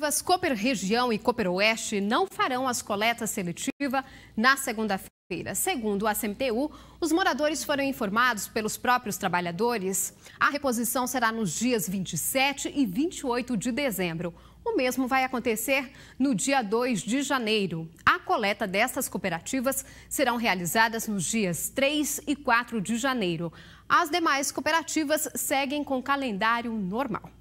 cooperativas Cooper Região e Cooper Oeste não farão as coletas seletivas na segunda-feira. Segundo a CMTU, os moradores foram informados pelos próprios trabalhadores. A reposição será nos dias 27 e 28 de dezembro. O mesmo vai acontecer no dia 2 de janeiro. A coleta dessas cooperativas serão realizadas nos dias 3 e 4 de janeiro. As demais cooperativas seguem com calendário normal.